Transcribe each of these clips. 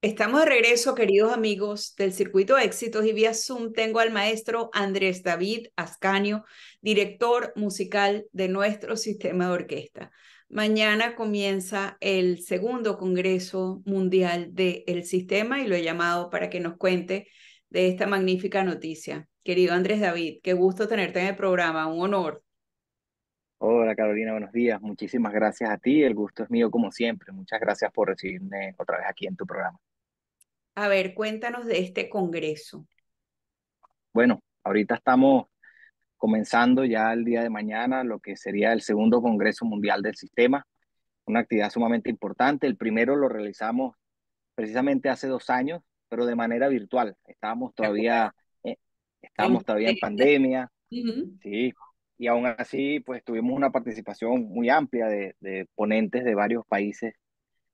Estamos de regreso, queridos amigos del Circuito Éxitos y vía Zoom tengo al maestro Andrés David Ascanio, director musical de nuestro sistema de orquesta. Mañana comienza el segundo Congreso Mundial del Sistema y lo he llamado para que nos cuente de esta magnífica noticia. Querido Andrés David, qué gusto tenerte en el programa, un honor. Hola Carolina, buenos días. Muchísimas gracias a ti. El gusto es mío como siempre. Muchas gracias por recibirme otra vez aquí en tu programa. A ver, cuéntanos de este congreso. Bueno, ahorita estamos comenzando ya el día de mañana lo que sería el segundo Congreso Mundial del Sistema, una actividad sumamente importante. El primero lo realizamos precisamente hace dos años, pero de manera virtual. Estábamos todavía, eh, todavía en este pandemia, sí, y aún así pues tuvimos una participación muy amplia de, de ponentes de varios países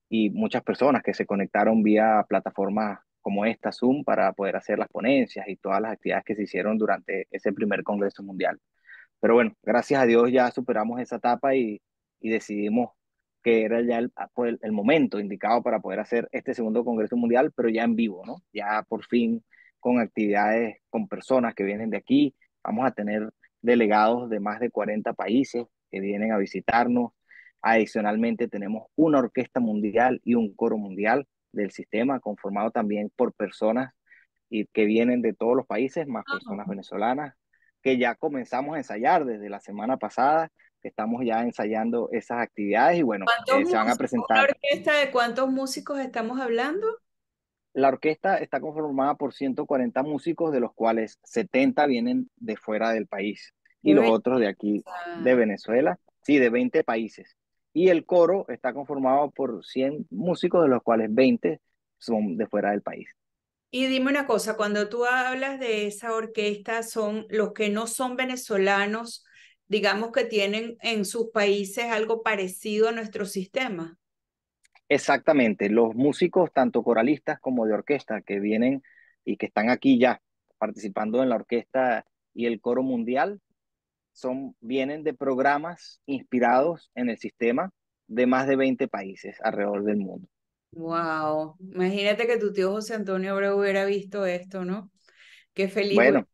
y muchas personas que se conectaron vía plataformas como esta Zoom para poder hacer las ponencias y todas las actividades que se hicieron durante ese primer Congreso Mundial. Pero bueno, gracias a Dios ya superamos esa etapa y, decidimos que era ya ah, el, el, momento indicado para poder hacer este segundo Congreso Mundial, pero ya en vivo, ¿no? Ya por fin con actividades, con personas que vienen de aquí. Vamos a tener delegados de más de 40 países que vienen a visitarnos. Adicionalmente, tenemos una orquesta mundial y un coro mundial del sistema, conformado también por personas que vienen de todos los países, más personas venezolanas, que ya comenzamos a ensayar desde la semana pasada, estamos ya ensayando esas actividades y bueno, eh, se van a presentar. ¿La orquesta de cuántos músicos estamos hablando? La orquesta está conformada por 140 músicos, de los cuales 70 vienen de fuera del país y los otros de aquí, ah. de Venezuela, sí, de 20 países y el coro está conformado por 100 músicos, de los cuales 20 son de fuera del país. Y dime una cosa, cuando tú hablas de esa orquesta, son los que no son venezolanos, digamos que tienen en sus países algo parecido a nuestro sistema. Exactamente, los músicos, tanto coralistas como de orquesta, que vienen y que están aquí ya participando en la orquesta y el coro mundial, son, vienen de programas inspirados en el sistema de más de 20 países alrededor del mundo. Wow, imagínate que tu tío José Antonio Abreu hubiera visto esto, ¿no? Qué feliz. Bueno,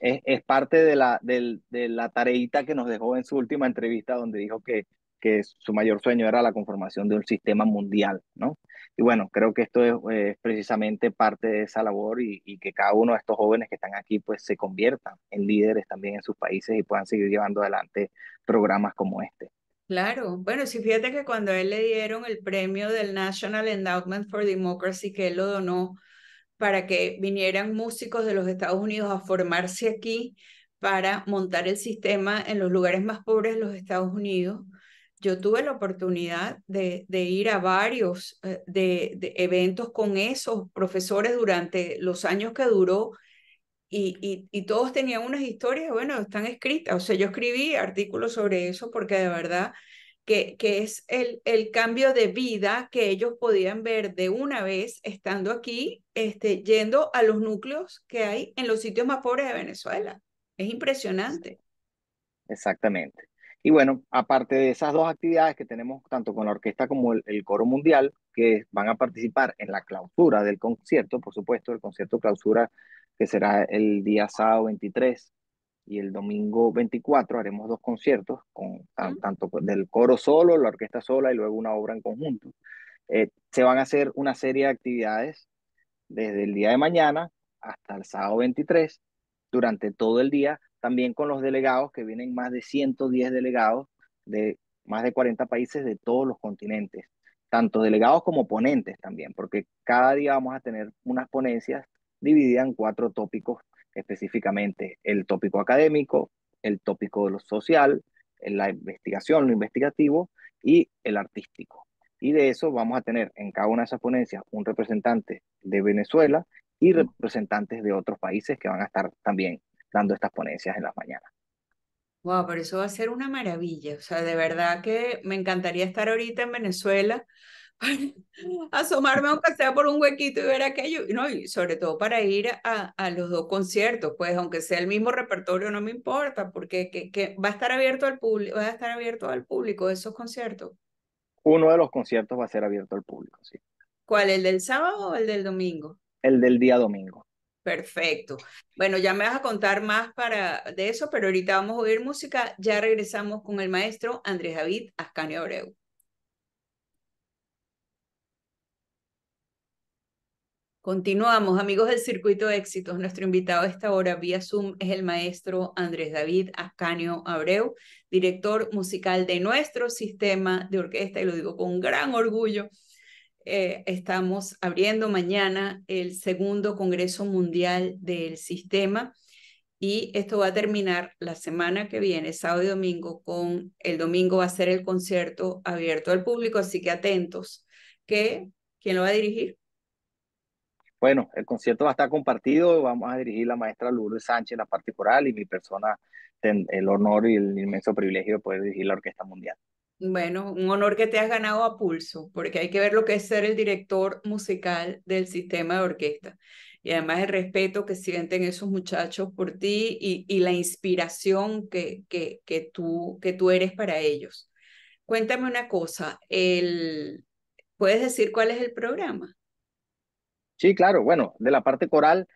es, parte de la, del de la tareita que nos dejó en su última entrevista donde dijo que, que su mayor sueño era la conformación de un sistema mundial, ¿no? Y bueno, creo que esto es, eh, precisamente parte de esa labor y, que cada uno de estos jóvenes que están aquí pues se conviertan en líderes también en sus países y puedan seguir llevando adelante programas como este. Claro, bueno, si fíjate que cuando a él le dieron el premio del National Endowment for Democracy, que él lo donó para que vinieran músicos de los Estados Unidos a formarse aquí para montar el sistema en los lugares más pobres de los Estados Unidos, yo tuve la oportunidad de, ir a varios eh, de, eventos con esos profesores durante los años que duró y, todos tenían unas historias, bueno, están escritas, o sea, yo escribí artículos sobre eso porque de verdad que, es el, el cambio de vida que ellos podían ver de una vez estando aquí, este, yendo a los núcleos que hay en los sitios más pobres de Venezuela. Es impresionante. Exactamente. Y bueno, aparte de esas dos actividades que tenemos tanto con la orquesta como el, coro mundial, que van a participar en la clausura del concierto, por supuesto, el concierto clausura que será el día sábado 23 y el domingo 24 haremos dos conciertos, con, tanto del coro solo, la orquesta sola y luego una obra en conjunto. Eh, se van a hacer una serie de actividades desde el día de mañana hasta el sábado 23 durante todo el día también con los delegados, que vienen más de 110 delegados de más de 40 países de todos los continentes, tanto delegados como ponentes también, porque cada día vamos a tener unas ponencias divididas en cuatro tópicos específicamente, el tópico académico, el tópico de lo social, la investigación, lo investigativo y el artístico. Y de eso vamos a tener en cada una de esas ponencias un representante de Venezuela y representantes de otros países que van a estar también dando estas ponencias en las mañanas. Wow, pero eso va a ser una maravilla. O sea, de verdad que me encantaría estar ahorita en Venezuela, asomarme aunque sea por un huequito y ver aquello. No, y sobre todo para ir a, los dos conciertos, pues aunque sea el mismo repertorio, no me importa, porque que, va a estar abierto al público, va a estar abierto al público esos conciertos. Uno de los conciertos va a ser abierto al público, sí. ¿Cuál? ¿El del sábado o el del domingo? El del día domingo. Perfecto. Bueno, ya me vas a contar más para de eso, pero ahorita vamos a oír música. Ya regresamos con el maestro Andrés David Ascanio Abreu. Continuamos, amigos del Circuito de Éxitos. Nuestro invitado a esta hora vía Zoom es el maestro Andrés David Ascanio Abreu, director musical de nuestro sistema de orquesta, y lo digo con gran orgullo, eh, estamos abriendo mañana el segundo Congreso Mundial del Sistema y esto va a terminar la semana que viene, sábado y domingo, con el domingo va a ser el concierto abierto al público, así que atentos, ¿Qué? ¿quién lo va a dirigir? Bueno, el concierto va a estar compartido, vamos a dirigir la maestra Lourdes Sánchez, la parte coral, y mi persona, el honor y el inmenso privilegio de poder dirigir la Orquesta Mundial. Bueno, un honor que te has ganado a pulso, porque hay que ver lo que es ser el director musical del sistema de orquesta. Y además el respeto que sienten esos muchachos por ti y, la inspiración que, que, que, tú, que tú eres para ellos. Cuéntame una cosa, el, ¿puedes decir cuál es el programa? Sí, claro. Bueno, de la parte coral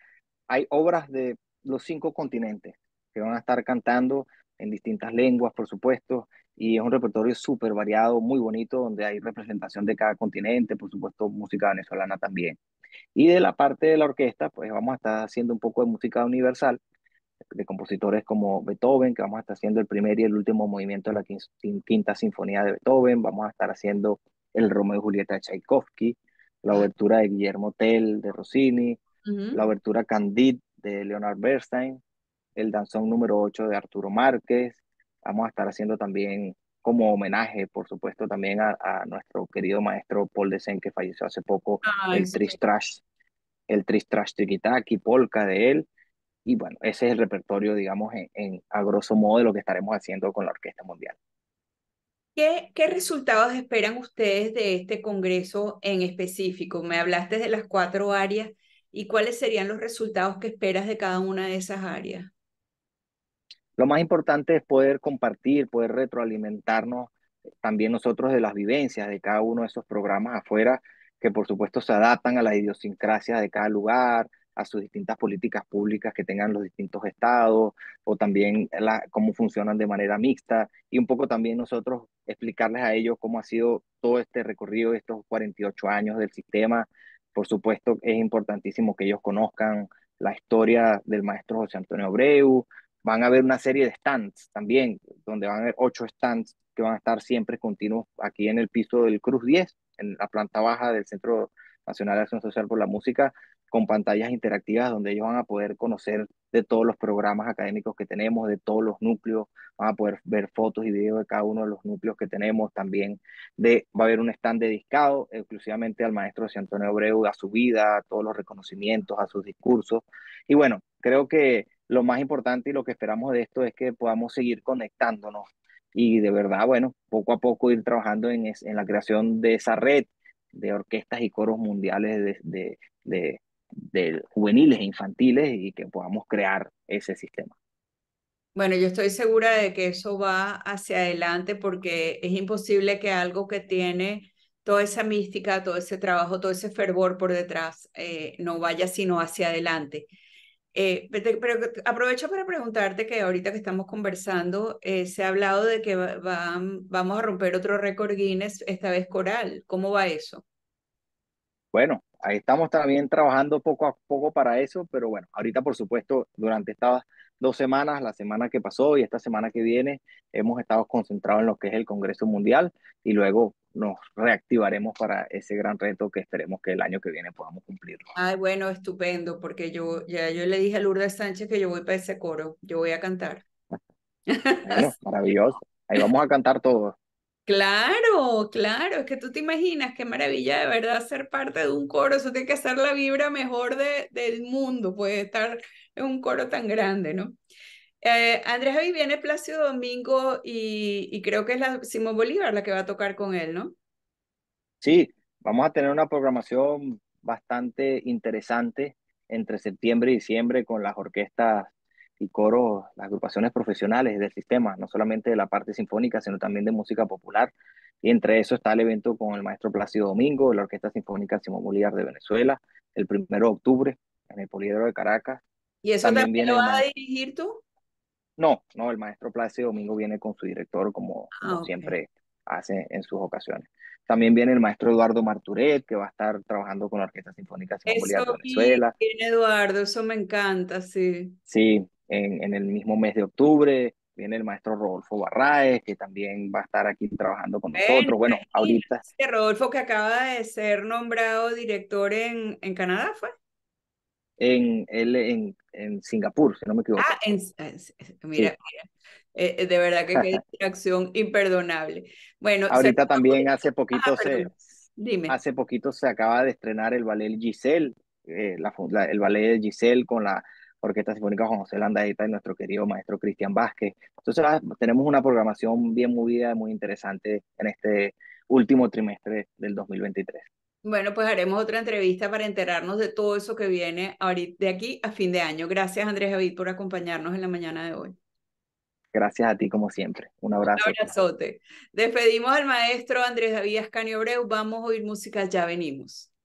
hay obras de los cinco continentes que van a estar cantando en distintas lenguas, por supuesto, y es un repertorio súper variado, muy bonito, donde hay representación de cada continente, por supuesto, música venezolana también. Y de la parte de la orquesta, pues vamos a estar haciendo un poco de música universal, de compositores como Beethoven, que vamos a estar haciendo el primer y el último movimiento de la quinta, sinfonía de Beethoven, vamos a estar haciendo el Romeo y Julieta de Tchaikovsky, la obertura de Guillermo Tell de Rossini, la obertura Candide de Leonard Bernstein, el danzón número 8 de Arturo Márquez. Vamos a estar haciendo también como homenaje, por supuesto, también a, nuestro querido maestro Paul Desen, que falleció hace poco, el Tristrash, el Tristrash Tikitaki, Polka de él. Y bueno, ese es el repertorio, digamos, en, en, a grosso modo de lo que estaremos haciendo con la Orquesta Mundial. ¿Qué, ¿Qué, resultados esperan ustedes de este Congreso en específico? Me hablaste de las cuatro áreas y cuáles serían los resultados que esperas de cada una de esas áreas. Lo más importante es poder compartir, poder retroalimentarnos también nosotros de las vivencias de cada uno de esos programas afuera, que por supuesto se adaptan a la idiosincrasia de cada lugar, a sus distintas políticas públicas que tengan los distintos estados, o también cómo funcionan de manera mixta, y un poco también nosotros explicarles a ellos cómo ha sido todo este recorrido, de estos 48 años del sistema. Por supuesto, es importantísimo que ellos conozcan la historia del maestro José Antonio Abreu, Van a haber una serie de stands también, donde van a haber ocho stands que van a estar siempre continuos aquí en el piso del Cruz 10, en la planta baja del Centro Nacional de Acción Social por la Música, con pantallas interactivas donde ellos van a poder conocer de todos los programas académicos que tenemos, de todos los núcleos, van a poder ver fotos y videos de cada uno de los núcleos que tenemos, también de, va a haber un stand dedicado exclusivamente al maestro José Antonio Abreu, a su vida, a todos los reconocimientos, a sus discursos. Y bueno, creo que lo más importante y lo que esperamos de esto es que podamos seguir conectándonos y de verdad, bueno, poco a poco ir trabajando en, la creación de esa red de orquestas y coros mundiales de, de, de, juveniles e infantiles y que podamos crear ese sistema. Bueno, yo estoy segura de que eso va hacia adelante porque es imposible que algo que tiene toda esa mística, todo ese trabajo, todo ese fervor por detrás eh, no vaya sino hacia adelante. Eh, pero aprovecho para preguntarte que ahorita que estamos conversando, eh, se ha hablado de que vamos a romper otro récord Guinness, esta vez coral. ¿Cómo va eso? Bueno, ahí estamos también trabajando poco a poco para eso, pero bueno, ahorita por supuesto, durante estas dos semanas, la semana que pasó y esta semana que viene, hemos estado concentrados en lo que es el Congreso Mundial y luego nos reactivaremos para ese gran reto que esperemos que el año que viene podamos cumplirlo. Ay, bueno, estupendo, porque yo ya yo le dije a Lourdes Sánchez que yo voy para ese coro, yo voy a cantar. maravilloso. Ahí vamos a cantar todos. Claro, claro, es que tú te imaginas qué maravilla de verdad ser parte de un coro, eso tiene que ser la vibra mejor del mundo, puede estar en un coro tan grande, ¿no? Eh, Andrés, hoy viene Plácido Domingo y, creo que es la Simón Bolívar la que va a tocar con él, ¿no? Sí, vamos a tener una programación bastante interesante entre septiembre y diciembre con las orquestas y coros, las agrupaciones profesionales del sistema, no solamente de la parte sinfónica, sino también de música popular. Y entre eso está el evento con el maestro Plácido Domingo, la Orquesta Sinfónica Simón Bolívar de Venezuela, el primero de octubre en el Poliedro de Caracas. ¿Y eso también, lo vas a dirigir tú? No, no, el maestro Plácido Domingo viene con su director, como, ah, siempre hace en sus ocasiones. También viene el maestro Eduardo Marturet, que va a estar trabajando con la Orquesta Sinfónica de Venezuela. Viene Eduardo, eso me encanta, sí. Sí, en, el mismo mes de octubre viene el maestro Rodolfo Barraes, que también va a estar aquí trabajando con nosotros. Bueno, ahorita. Este Rodolfo, que acaba de ser nombrado director en, en Canadá, ¿fue? en, en, en, Singapur, si no me equivoco. Ah, mira, mira. Eh, eh, de verdad que qué distracción imperdonable. Bueno, ahorita también hace poquito ah, se Dime. hace poquito se acaba de estrenar el ballet Giselle, eh, la, el ballet de Giselle con la Orquesta Sinfónica Juan José Landaeta y nuestro querido maestro Cristian Vázquez. Entonces ah, tenemos una programación bien movida, muy interesante en este último trimestre del 2023. Bueno, pues haremos otra entrevista para enterarnos de todo eso que viene ahorita, de aquí a fin de año. Gracias, Andrés David, por acompañarnos en la mañana de hoy. Gracias a ti, como siempre. Un abrazo. Un abrazote. Despedimos al maestro Andrés David Ascanio Breu. Vamos a oír música, ya venimos.